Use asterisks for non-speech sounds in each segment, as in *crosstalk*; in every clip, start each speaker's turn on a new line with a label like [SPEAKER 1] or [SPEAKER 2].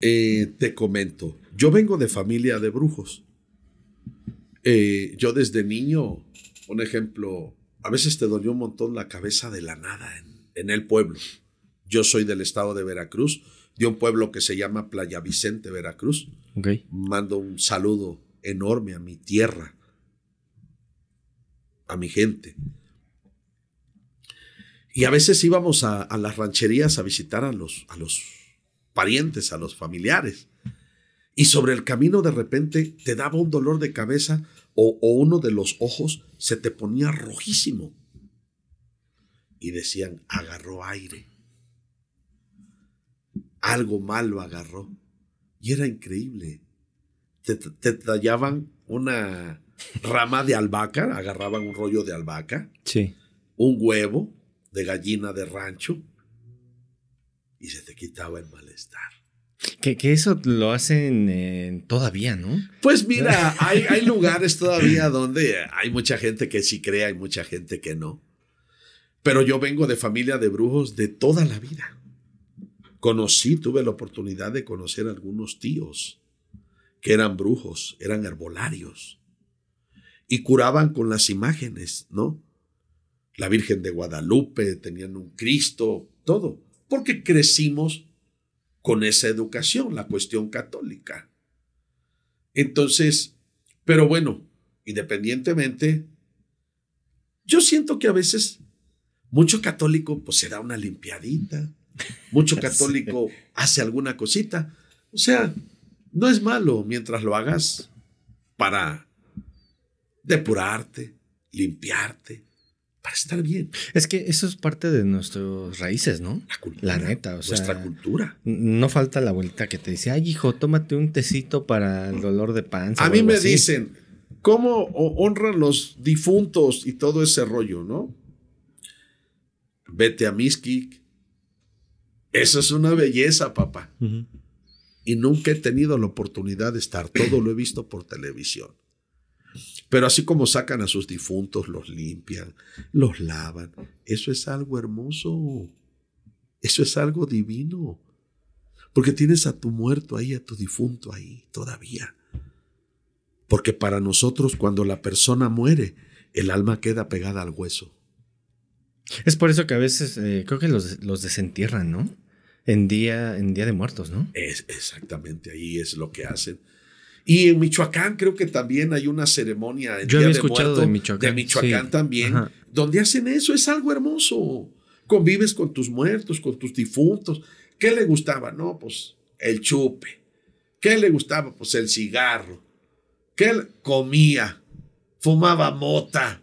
[SPEAKER 1] Eh, te comento, yo vengo de familia de brujos. Eh, yo desde niño, un ejemplo, a veces te dolió un montón la cabeza de la nada en, el pueblo. Yo soy del estado de Veracruz, de un pueblo que se llama Playa Vicente, Veracruz. Mando un saludo enorme a mi tierra, a mi gente. Y a veces íbamos a, a las rancherías a visitar a los, a los parientes, a los familiares. Y sobre el camino de repente te daba un dolor de cabeza o, uno de los ojos se te ponía rojísimo. Y decían, agarró aire. Algo malo agarró. Y era increíble. Te, te tallaban una rama de albahaca, agarraban un rollo de albahaca, un huevo de gallina de rancho, y se te quitaba el malestar.
[SPEAKER 2] Que, eso lo hacen eh, todavía, ¿no? Pues mira, *laughs* hay,
[SPEAKER 1] lugares todavía donde hay mucha gente que sí cree, hay mucha gente que no. Pero yo vengo de familia de brujos de toda la vida. Conocí, tuve la oportunidad de conocer algunos tíos que eran brujos, eran herbolarios y curaban con las imágenes, ¿no? La Virgen de Guadalupe, tenían un Cristo, todo porque crecimos con esa educación, la cuestión católica. Entonces, pero bueno, independientemente, yo siento que a veces mucho católico pues se da una limpiadita, mucho *laughs* católico hace alguna cosita, o sea, no es malo mientras lo hagas para depurarte, limpiarte,
[SPEAKER 2] para estar bien. Es que eso es parte de nuestras raíces, ¿no? La cultura. neta, o sea. Nuestra cultura. No falta la abuelita que te dice, ay, hijo, tómate un tecito para el dolor de panza. A mí me dicen,
[SPEAKER 1] ¿cómo honran los difuntos y todo ese rollo, no? Vete a Miskik. Eso es una belleza, papá. Y nunca he tenido la oportunidad de estar. Todo lo he visto por televisión. Pero así como sacan a sus difuntos, los limpian, los lavan, eso es algo hermoso, eso es algo divino, porque tienes a tu muerto ahí, a tu difunto ahí todavía. Porque para nosotros cuando la
[SPEAKER 2] persona muere, el alma queda pegada al hueso. Es por eso que a veces eh, creo que los, los, desentierran, ¿no? En día, en día de muertos, ¿no? Es exactamente ahí es lo que hacen y en Michoacán creo que también hay una ceremonia
[SPEAKER 1] Yo escuchado de, Michoacán, también, donde hacen eso, es algo hermoso. Convives con tus muertos, con tus difuntos. ¿Qué le gustaba? No, pues el chupe. ¿Qué le gustaba? Pues el cigarro. ¿Qué él comía? Fumaba mota.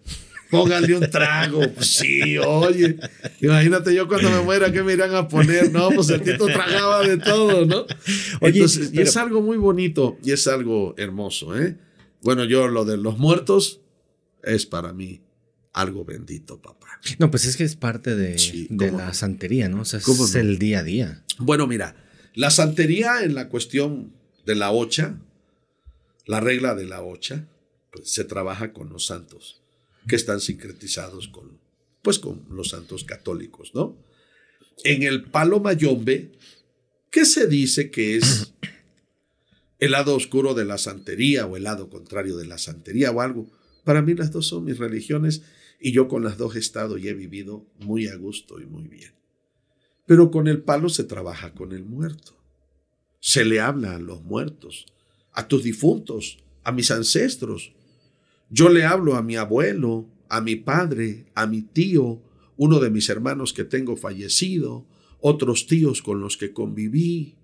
[SPEAKER 1] Póngale un trago. Pues sí, oye, imagínate yo cuando me muera, ¿qué me irán a poner? No, pues el Tito tragaba de todo, ¿no? Oye, y es algo muy bonito y es algo hermoso, ¿eh? Bueno, yo lo de los muertos es para mí algo bendito, papá.
[SPEAKER 2] No, pues es que es parte de, la santería, ¿no? O sea, es el día a día.
[SPEAKER 1] Bueno, mira, la santería en la cuestión de la ocha, la regla de la ocha, pues se trabaja con los santos que están sincretizados con, pues, con los santos católicos, ¿no? En el palo mayombe, ¿qué se dice que es el lado oscuro de la santería o el lado contrario de la santería o algo. Para mí las dos son mis religiones y yo con las dos he estado y he vivido muy a gusto y muy bien. Pero con el palo se trabaja con el muerto. Se le habla a los muertos, a tus difuntos, a mis ancestros, yo le hablo a mi abuelo, a mi padre, a mi tío, uno de mis hermanos que tengo fallecido, otros tíos con los que conviví.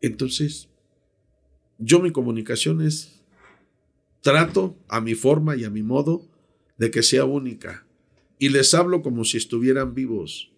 [SPEAKER 1] Entonces, yo mi comunicación es, trato a mi forma y a mi modo de que sea única y les hablo como si estuvieran vivos